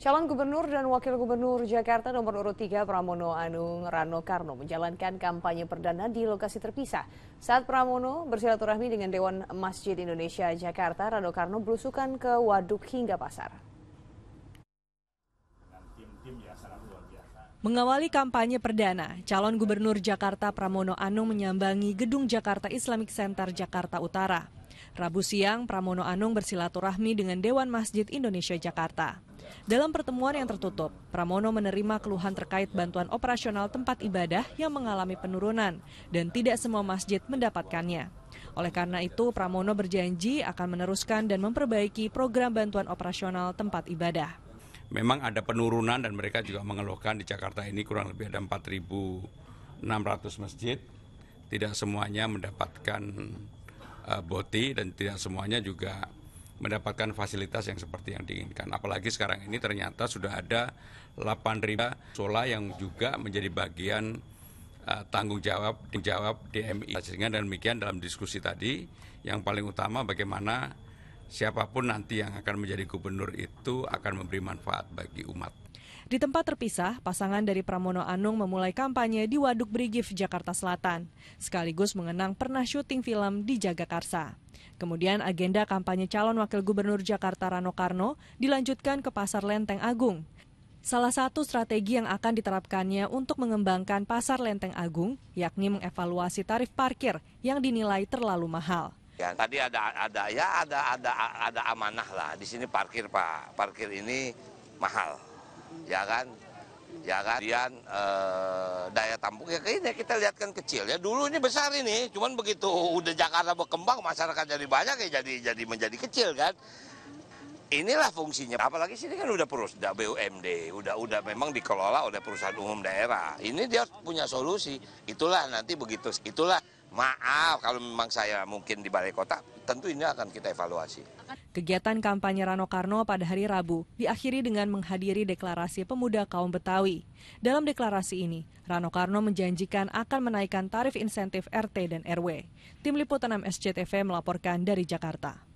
Calon Gubernur dan Wakil Gubernur Jakarta nomor urut 3 Pramono Anung Rano Karno menjalankan kampanye perdana di lokasi terpisah. Saat Pramono bersilaturahmi dengan Dewan Masjid Indonesia Jakarta, Rano Karno berusukan ke waduk hingga pasar. Mengawali kampanye perdana, calon gubernur Jakarta Pramono Anung menyambangi Gedung Jakarta Islamic Center Jakarta Utara. Rabu siang, Pramono Anung bersilaturahmi dengan Dewan Masjid Indonesia Jakarta. Dalam pertemuan yang tertutup, Pramono menerima keluhan terkait bantuan operasional tempat ibadah yang mengalami penurunan dan tidak semua masjid mendapatkannya. Oleh karena itu, Pramono berjanji akan meneruskan dan memperbaiki program bantuan operasional tempat ibadah. Memang ada penurunan dan mereka juga mengeluhkan di Jakarta ini kurang lebih ada 4.600 masjid. Tidak semuanya mendapatkan uh, boti dan tidak semuanya juga mendapatkan fasilitas yang seperti yang diinginkan. Apalagi sekarang ini ternyata sudah ada 8.000 sola yang juga menjadi bagian uh, tanggung jawab tanggung jawab DMI. Sehingga dan demikian dalam diskusi tadi yang paling utama bagaimana siapapun nanti yang akan menjadi gubernur itu akan memberi manfaat bagi umat. Di tempat terpisah, pasangan dari Pramono Anung memulai kampanye di Waduk Brigif, Jakarta Selatan, sekaligus mengenang pernah syuting film di Jagakarsa. Kemudian agenda kampanye calon wakil gubernur Jakarta Rano Karno dilanjutkan ke Pasar Lenteng Agung. Salah satu strategi yang akan diterapkannya untuk mengembangkan pasar Lenteng Agung, yakni mengevaluasi tarif parkir yang dinilai terlalu mahal ya tadi ada ada ya ada ada ada amanah lah di sini parkir pak parkir ini mahal ya kan ya kan kemudian eh, daya ya kayaknya kita lihat kan kecil ya dulu ini besar ini cuman begitu udah Jakarta berkembang masyarakat jadi banyak ya jadi jadi menjadi kecil kan inilah fungsinya. Apalagi sini kan udah udah BUMD, udah udah memang dikelola oleh perusahaan umum daerah. Ini dia punya solusi. Itulah nanti begitu. Itulah Maaf kalau memang saya mungkin di Balai Kota, tentu ini akan kita evaluasi. Kegiatan kampanye Rano Karno pada hari Rabu diakhiri dengan menghadiri deklarasi pemuda kaum Betawi. Dalam deklarasi ini, Rano Karno menjanjikan akan menaikkan tarif insentif RT dan RW. Tim Liputan MSCTV melaporkan dari Jakarta.